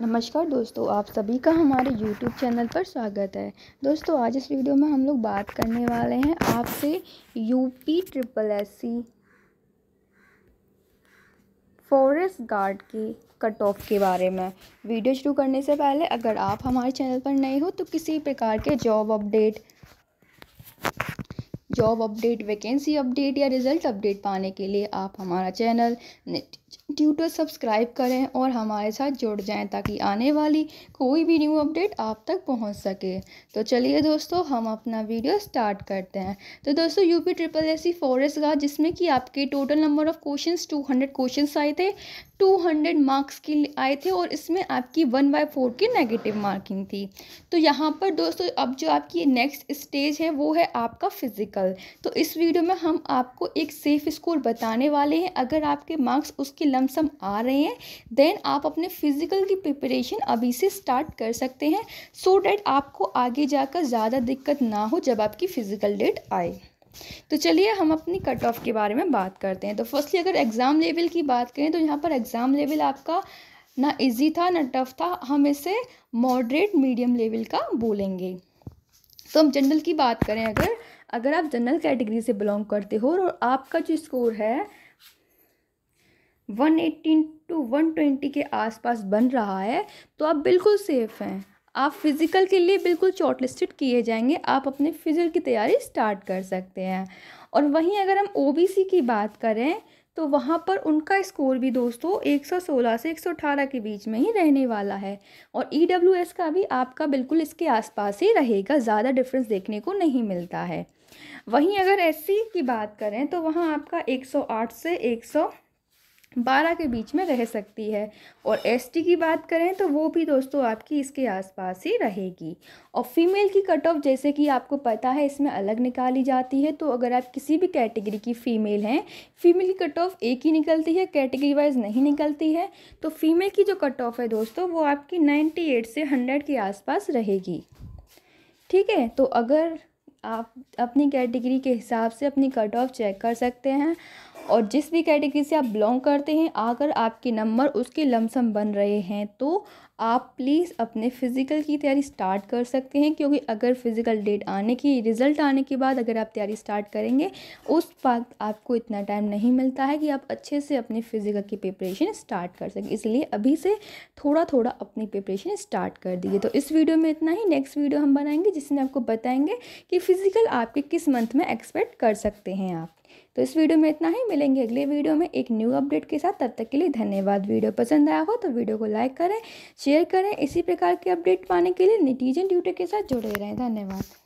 नमस्कार दोस्तों आप सभी का हमारे YouTube चैनल पर स्वागत है दोस्तों आज इस वीडियो में हम लोग बात करने वाले हैं आपसे U P triple S C forest guard के कट ऑफ के बारे में वीडियो शुरू करने से पहले अगर आप हमारे चैनल पर नए हो तो किसी प्रकार के job update job update vacancy update या रिजल्ट अपडेट पाने के लिए आप हमारा चैनल ट्यूटर सब्सक्राइब करें और हमारे साथ जुड़ जाएं ताकि आने वाली कोई भी न्यू अपडेट आप तक पहुंच सके तो चलिए दोस्तों हम अपना वीडियो स्टार्ट करते हैं तो दोस्तों UP triple S C forest का जिसमें कि आपके total number of questions 200 questions आए थे 200 मार्क्स के आए थे और इसमें आपकी वन बाई फोर की नेगेटिव मार्किंग थी तो यहाँ पर दोस्तों अब जो आपकी नेक्स्ट स्टेज है वो है आपका फिजिकल कल तो इस वीडियो में हम आपको एक सेफ़ स्कोर बताने वाले हैं अगर आपके मार्क्स उसके लमसम आ रहे हैं देन आप अपने फिज़िकल की प्रिपरेशन अभी से स्टार्ट कर सकते हैं सो so डैट आपको आगे जाकर ज़्यादा दिक्कत ना हो जब आपकी फ़िज़िकल डेट आए तो चलिए हम अपनी कट ऑफ के बारे में बात करते हैं तो फर्स्टली अगर एग्ज़ाम लेवल की बात करें तो यहाँ पर एग्ज़ाम लेवल आपका ना इजी था ना टफ था हम इसे मॉडरेट मीडियम लेवल का बोलेंगे तो हम जनरल की बात करें अगर अगर आप जनरल कैटेगरी से बिलोंग करते हो और आपका जो स्कोर है one eighteen to one twenty के आसपास बन रहा है तो आप बिल्कुल सेफ़ हैं आप फिज़िकल के लिए बिल्कुल शॉर्टलिस्टेड किए जाएंगे आप अपने फिज़िकल की तैयारी स्टार्ट कर सकते हैं और वहीं अगर हम ओबीसी की बात करें तो वहाँ पर उनका स्कोर भी दोस्तों 116 से 118 के बीच में ही रहने वाला है और ई e का भी आपका बिल्कुल इसके आसपास ही रहेगा ज़्यादा डिफरेंस देखने को नहीं मिलता है वहीं अगर एस की बात करें तो वहाँ आपका 108 से बारह के बीच में रह सकती है और एसटी की बात करें तो वो भी दोस्तों आपकी इसके आसपास ही रहेगी और फीमेल की कट ऑफ जैसे कि आपको पता है इसमें अलग निकाली जाती है तो अगर आप किसी भी कैटेगरी की फ़ीमेल हैं फीमेल की कट ऑफ एक ही निकलती है कैटेगरी वाइज नहीं निकलती है तो फीमेल की जो कट ऑफ है दोस्तों वो आपकी नाइन्टी एट से हंड्रेड के आसपास रहेगी ठीक है तो अगर आप अपनी कैटेगरी के हिसाब से अपनी कट ऑफ चेक कर सकते हैं और जिस भी कैटेगरी से आप बिलोंग करते हैं अगर आपके नंबर उसके लमसम बन रहे हैं तो आप प्लीज़ अपने फ़िज़िकल की तैयारी स्टार्ट कर सकते हैं क्योंकि अगर फ़िज़िकल डेट आने की रिज़ल्ट आने के बाद अगर आप तैयारी स्टार्ट करेंगे उस वक्त आपको इतना टाइम नहीं मिलता है कि आप अच्छे से अपने फ़िज़िकल की प्रिपरेशन स्टार्ट कर सकें इसलिए अभी से थोड़ा थोड़ा अपनी प्रिपरेशन स्टार्ट कर दीजिए तो इस वीडियो में इतना ही नेक्स्ट वीडियो हम बनाएंगे जिसमें आपको बताएंगे कि फ़िज़िकल आपके किस मंथ में एक्सपेक्ट कर सकते हैं आप तो इस वीडियो में इतना ही मिलेंगे अगले वीडियो में एक न्यू अपडेट के साथ तब तक के लिए धन्यवाद वीडियो पसंद आया हो तो वीडियो को लाइक करें शेयर करें इसी प्रकार के अपडेट पाने के लिए निटीजन ट्यूटर के साथ जुड़े रहें धन्यवाद